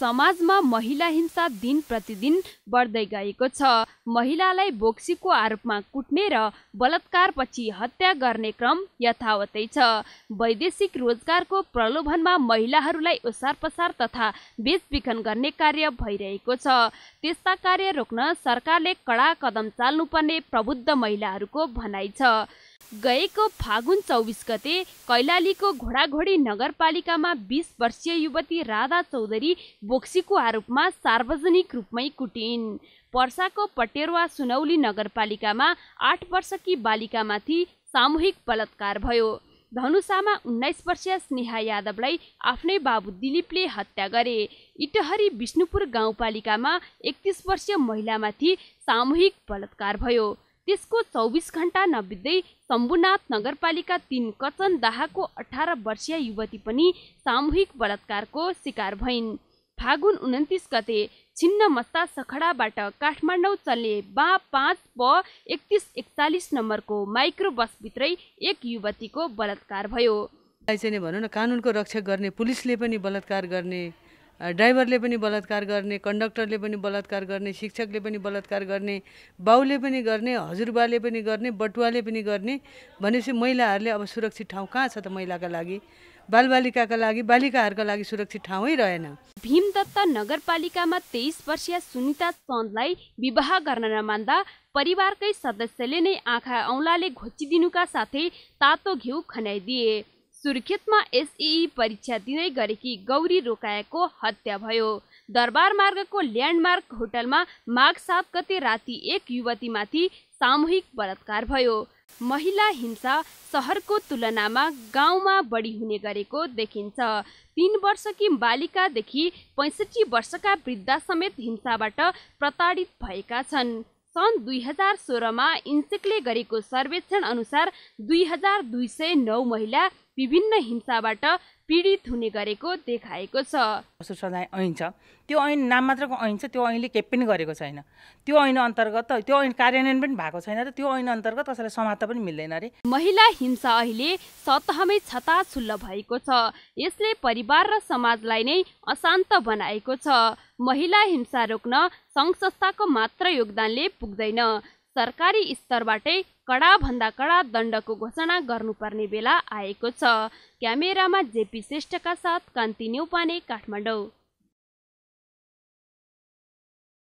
समाजमा महिला हिंसा दिन प्रतिदिन बढ्दै गएको छ महिलालाई बोक्सीको आरोपमा कुट्ने र बलात्कारपछि हत्या गर्ने क्रम यथावतै छ वैदेशिक रोजगारको प्रलोभनमा महिलाहरूलाई ओसार पसार तथा बेचबिखन गर्ने कार्य भइरहेको छ त्यस्ता कार्य रोक्न सरकारले कडा कदम चाल्नुपर्ने प्रबुद्ध महिलाहरूको भनाइ छ गएको फागुन चौबिस गते कैलालीको घोडाघोडी नगरपालिकामा बिस वर्षीय युवती राधा चौधरी बोक्सीको आरोपमा सार्वजनिक रूपमै कुटिन् पर्साको पटेरुवा सुनौली नगरपालिकामा आठ वर्षकी बालिकामाथि सामूहिक बलात्कार भयो धनुषामा उन्नाइस वर्षीय स्नेहा यादवलाई आफ्नै बाबु दिलीपले हत्या गरे इटहरी विष्णुपुर गाउँपालिकामा एकतिस वर्षीय महिलामाथि सामूहिक बलात्कार भयो त्यसको चौबिस घन्टा नबित्दै शम्भुनाथ नगरपालिका तिन कचन दाहको अठार वर्षीय युवती पनि सामूहिक बलात्कारको शिकार भइन् फागुन उन्तिस गते छिन्न मस्ता सखडाबाट काठमाडौँ चल्ने बा पाँच प एकतिस एकचालिस नम्बरको माइक्रो बसभित्रै एक युवतीको बलात्कार भयो चाहिँ भनौँ न कानुनको रक्षा गर्ने पुलिसले पनि बलात्कार गर्ने ड्राइभरले पनि बलात्कार गर्ने कन्डक्टरले पनि बलात्कार गर्ने शिक्षकले पनि बलात्कार गर्ने बाउले पनि गर्ने हजुरबाले पनि गर्ने बटुवाले पनि गर्ने भनेपछि महिलाहरूले अब सुरक्षित ठाउँ कहाँ छ त महिलाका लागि बालबालिकाका लागि बालिकाहरूका लागि सुरक्षित ठाउँै रहेन भीमदत्त नगरपालिकामा तेइस वर्षीय सुनिता चन्दलाई विवाह गर्न नमान्दा परिवारकै सदस्यले नै आँखा औँलाले घोचिदिनुका साथै तातो घिउ खनाइदिए सुर्खेतमा एसई परीक्षा दिँदै गरेकी गौरी रोकाएको हत्या भयो दरबार मार्गको ल्यान्डमार्क होटलमा माघ सात गते राति एक युवतीमाथि सामूहिक बलात्कार भयो महिला हिंसा सहरको तुलनामा गाउँमा बढी हुने गरेको देखिन्छ तिन वर्षकी बालिकादेखि पैँसठी वर्षका वृद्धा समेत हिंसाबाट प्रताडित भएका छन् सन् दुई हजार सोह्रमा इन्सेकले गरेको सर्वेक्षण अनुसार दुई हजार दुई सय नौ महिला विभिन्न हिंसाबाट पीडित हुने गरेको देखाएको छ पशु सजाय ऐन छ त्यो ऐन नाम मात्रको ऐन छ त्यो ऐनले केही पनि गरेको छैन त्यो ऐन अन्तर्गत त्यो ऐन कार्यान्वयन पनि भएको छैन र त्यो ऐन अन्तर्गत कसैलाई समाप्त पनि मिल्दैन अरे महिला हिंसा अहिले सतहमै छताछुल्ल भएको छ यसले परिवार र समाजलाई नै अशान्त बनाएको छ महिला हिंसा रोक्न सङ्घ संस्थाको मात्र योगदानले पुग्दैन सरकारी स्तरबाटै कडाभन्दा कडा दण्डको घोषणा गर्नुपर्ने बेला आएको छ क्यामेरामा जेपी श्रेष्ठका साथ कान्ति न्यौपाने काठमाडौँ